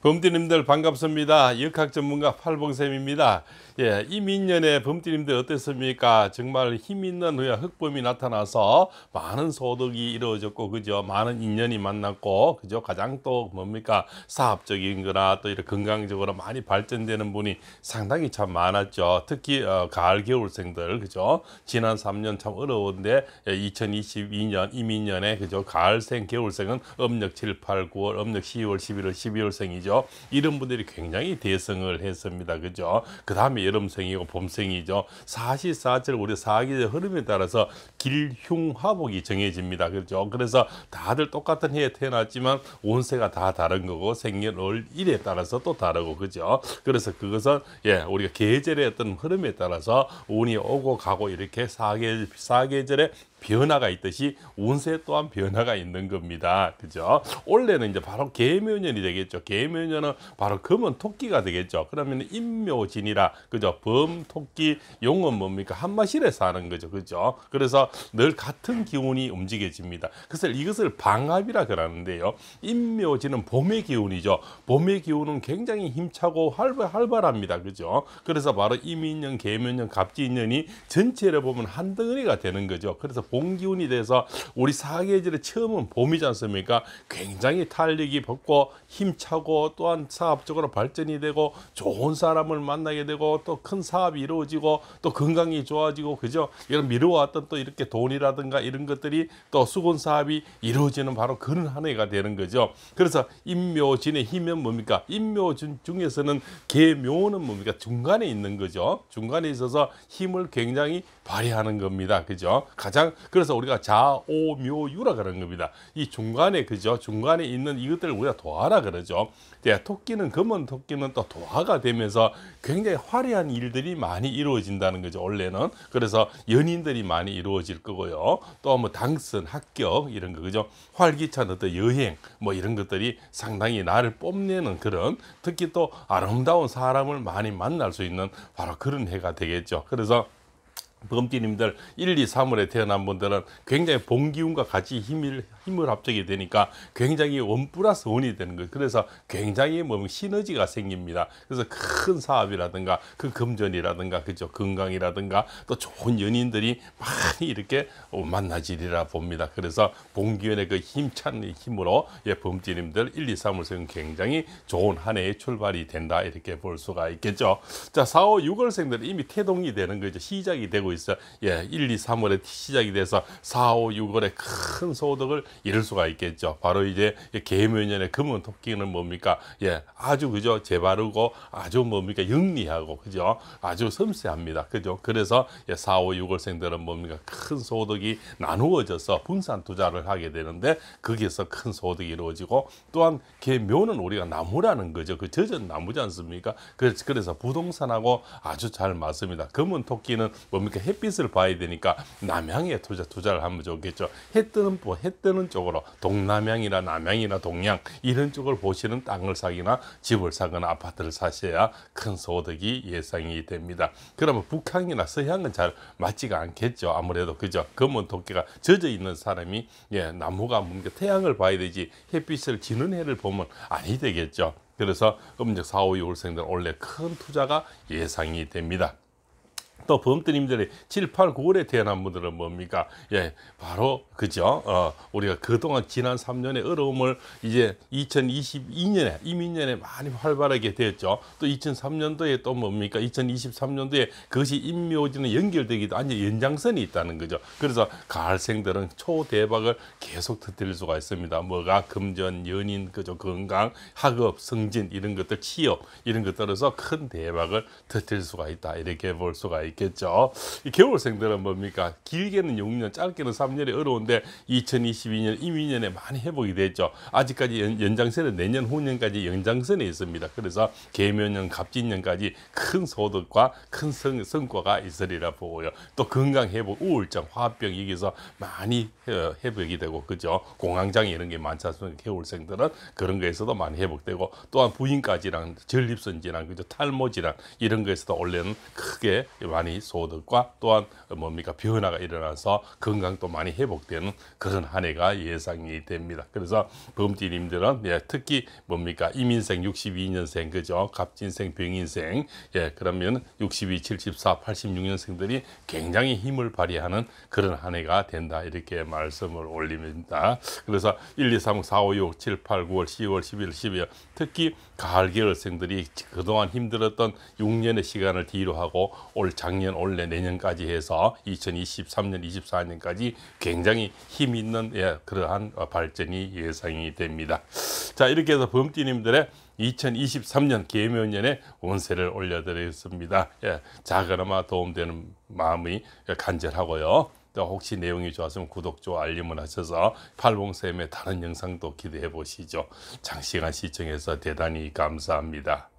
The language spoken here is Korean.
범띠님들 반갑습니다. 역학 전문가 팔봉쌤입니다. 예, 이민년에 범띠님들 어땠습니까? 정말 힘있는 후야 흑범이 나타나서 많은 소득이 이루어졌고, 그죠? 많은 인연이 만났고, 그죠? 가장 또 뭡니까? 사업적인 거나 또 이렇게 건강적으로 많이 발전되는 분이 상당히 참 많았죠. 특히 어, 가을, 겨울생들, 그죠? 지난 3년 참 어려운데, 예, 2022년, 이민년에, 그죠? 가을생, 겨울생은 음력 7, 8, 9월, 음력 10월, 11월, 12월생이죠. 그죠? 이런 분들이 굉장히 대성을 했습니다. 그죠? 그 다음에 여름생이고 봄생이죠. 44절 우리 사기의 흐름에 따라서 길흉화복이 정해집니다. 그죠 그래서 다들 똑같은 해에 태어났지만 운세가 다 다른 거고 생년월 일에 따라서 또 다르고 그죠? 그래서 그것은 예 우리가 계절의 어떤 흐름에 따라서 운이 오고 가고 이렇게 사계 사계절의 변화가 있듯이 운세 또한 변화가 있는 겁니다. 그죠? 올해는 이제 바로 개묘년이 되겠죠. 개묘년은 바로 금은 토끼가 되겠죠. 그러면 임묘진이라 그죠? 범, 토끼, 용은 뭡니까? 한마실에 사는 거죠. 그죠? 그래서 늘 같은 기운이 움직여집니다. 그래서 이것을 방합이라 그러는데요. 임묘진은 봄의 기운이죠. 봄의 기운은 굉장히 힘차고 활발, 활발합니다. 그죠? 그래서 바로 임인년, 개묘년, 갑지인년이 전체를 보면 한 덩어리가 되는 거죠. 그래서 봄 기운이 돼서 우리 사계절의 처음은 봄이지 않습니까? 굉장히 탄력이 붙고 힘차고 또한 사업적으로 발전이 되고 좋은 사람을 만나게 되고 또 큰 사업이 이루어지고 또 건강이 좋아지고 그죠? 이런 미뤄왔던 또 이렇게 돈이라든가 이런 것들이 또 수건 사업이 이루어지는 바로 그런 한 해가 되는 거죠. 그래서 임묘진의 힘은 뭡니까? 임묘진 중에서는 개묘는 뭡니까? 중간에 있는 거죠. 중간에 있어서 힘을 굉장히 발휘하는 겁니다. 그죠? 가장 그래서 우리가 자오묘유라 그런 겁니다. 이 중간에 그죠? 중간에 있는 이것들 우리가 도하라 그러죠. 예, 토끼는 금은 토끼는 또 도화가 되면서 굉장히 화려한 일들이 많이 이루어진다는 거죠. 원래는 그래서 연인들이 많이 이루어질 거고요. 또 뭐 당선, 합격 이런 거 그죠? 활기찬 어떤 여행 뭐 이런 것들이 상당히 나를 뽐내는 그런 특히 또 아름다운 사람을 많이 만날 수 있는 바로 그런 해가 되겠죠. 그래서 범띠님들 1, 2, 3월에 태어난 분들은 굉장히 봄 기운과 같이 힘을, 힘을 합치이 되니까 굉장히 원 플러스 원이 되는 거예요. 그래서 굉장히 뭐 시너지가 생깁니다. 그래서 큰 사업이라든가 그 금전이라든가 그죠 건강이라든가 또 좋은 연인들이 많이 이렇게 만나지리라 봅니다. 그래서 봄 기운의 그 힘찬 힘으로 예, 범띠님들 1, 2, 3월 생은 굉장히 좋은 한 해의 출발이 된다 이렇게 볼 수가 있겠죠. 자, 4, 5, 6월생들은 이미 태동이 되는 거죠. 시작이 되고 되고 있어요. 예, 1, 2, 3월에 시작이 돼서 4, 5, 6월에 큰 소득을 이룰 수가 있겠죠. 바로 이제 개묘년의 금은 토끼는 뭡니까? 예, 아주 그죠? 재바르고 아주 뭡니까? 영리하고 그죠? 아주 섬세합니다. 그죠? 그래서 예, 4, 5, 6월생들은 뭡니까? 큰 소득이 나누어져서 분산 투자를 하게 되는데 거기에서 큰 소득이 이루어지고 또한 개묘는 우리가 나무라는 거죠. 그 젖은 나무지 않습니까? 그래서 부동산하고 아주 잘 맞습니다. 금은 토끼는 뭡니까? 되니까 그러니까 햇빛을 봐야 되니까 남향에 투자 투자를 하면 좋겠죠. 해 뜨는 뭐, 해 뜨는 쪽으로 동남향이나 남향이나 동양 이런 쪽을 보시는 땅을 사기나 집을 사거나 아파트를 사셔야 큰 소득이 예상이 됩니다. 그러면 북향이나 서향은 잘 맞지가 않겠죠. 아무래도 그죠. 검은 도끼가 젖어 있는 사람이 예 나무가 뭔가 태양을 봐야 되지 햇빛을 지는 해를 보면 아니 되겠죠. 그래서 음력 4, 5, 6월생들 원래 큰 투자가 예상이 됩니다. 또 범드님들이 7, 8, 9월에 태어난 분들은 뭡니까? 예, 바로 그죠? 어, 우리가 그동안 지난 3년의 어려움을 이제 2022년에 이민년에 많이 활발하게 되었죠. 또 2003년도에 또 뭡니까? 2023년도에 그것이 인묘지는 연결되기도 아니 연장선이 있다는 거죠. 그래서 가을생들은 초대박을 계속 터뜨릴 수가 있습니다. 뭐가 금전, 연인, 그죠? 건강, 학업, 성진 이런 것들, 취업 이런 것들에서 큰 대박을 터뜨릴 수가 있다. 이렇게 볼 수가 있. 있겠죠. 이 겨울생들은 뭡니까? 길게는 6년, 짧게는 3년이 어려운데 2022년, 22년에 많이 회복이 됐죠. 아직까지 연, 장세는 내년, 후년까지 연장선에 있습니다. 그래서 개묘년, 갑진년까지 큰 소득과 큰 성, 성과가 있으리라 보고요. 또 건강 회복, 우울증, 화병 여기서 많이 어, 회복이 되고 그죠. 공황장애 이런 게 많지 않습니까? 겨울생들은 그런 거에서도 많이 회복되고 또한 부인과 질환, 전립선 질환, 그죠. 탈모 질환 이런 거에서도 원래는 크게 많이 많이 소득과 또한 뭡니까 변화가 일어나서 건강도 많이 회복되는 그런 한 해가 예상이 됩니다. 그래서 범띠님들은 예, 특히 뭡니까 이민생 62년생 그죠 갑진생 병인생 예 그러면 62, 74, 86년생들이 굉장히 힘을 발휘하는 그런 한 해가 된다 이렇게 말씀을 올립니다. 그래서 1, 2, 3, 4, 5, 6, 7, 8, 9월, 10월, 11월, 12월 특히 가을계열생들이 그동안 힘들었던 6년의 시간을 뒤로 하고 올 작년 작년 올해 내년까지 해서 2023년 24년까지 굉장히 힘 있는 예, 그러한 발전이 예상이 됩니다. 자 이렇게 해서 범띠님들의 2023년 개묘년에 운세를 올려드리습니다 예, 자그나마 도움되는 마음이 간절하고요. 또 혹시 내용이 좋았으면 구독, 좋아, 알림을 하셔서 팔봉쌤의 다른 영상도 기대해 보시죠. 장시간 시청해서 대단히 감사합니다.